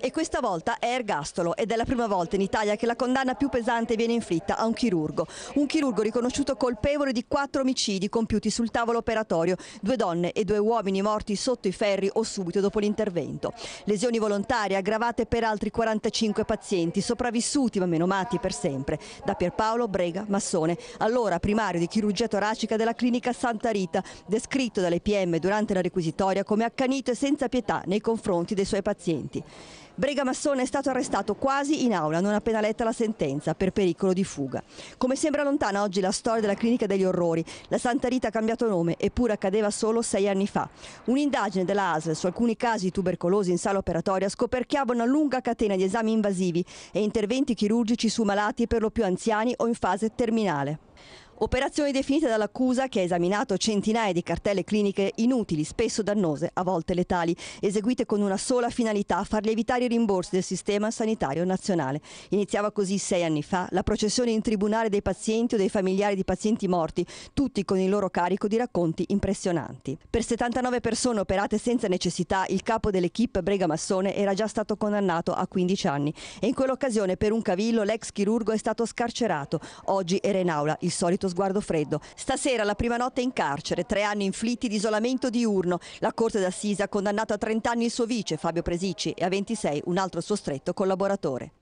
E questa volta è ergastolo ed è la prima volta in Italia che la condanna più pesante viene inflitta a un chirurgo. Un chirurgo riconosciuto colpevole di quattro omicidi compiuti sul tavolo operatorio, due donne e due uomini morti sotto i ferri o subito dopo l'intervento. Lesioni volontarie aggravate per altri 45 pazienti, sopravvissuti ma meno matti per sempre. Da Pierpaolo Brega Massone, allora primario di chirurgia toracica della clinica Santa Rita, descritto dalle PM durante la requisitoria come accanito e senza pietà nei confronti dei suoi pazienti. Brega Massone è stato arrestato quasi in aula, non appena letta la sentenza, per pericolo di fuga. Come sembra lontana oggi la storia della clinica degli orrori, la Santa Rita ha cambiato nome, eppure accadeva solo sei anni fa. Un'indagine della ASL su alcuni casi di tubercolosi in sala operatoria scoperchiava una lunga catena di esami invasivi e interventi chirurgici su malati per lo più anziani o in fase terminale. Operazione definita dall'accusa che ha esaminato centinaia di cartelle cliniche inutili, spesso dannose, a volte letali, eseguite con una sola finalità, far lievitare i rimborsi del sistema sanitario nazionale. Iniziava così sei anni fa la processione in tribunale dei pazienti o dei familiari di pazienti morti, tutti con il loro carico di racconti impressionanti. Per 79 persone operate senza necessità, il capo dell'equipe Brega Massone era già stato condannato a 15 anni e in quell'occasione per un cavillo l'ex chirurgo è stato scarcerato. Oggi era in aula il solito solito sguardo freddo. Stasera la prima notte in carcere, tre anni inflitti di isolamento diurno. La Corte d'Assisa ha condannato a 30 anni il suo vice Fabio Presicci e a 26 un altro suo stretto collaboratore.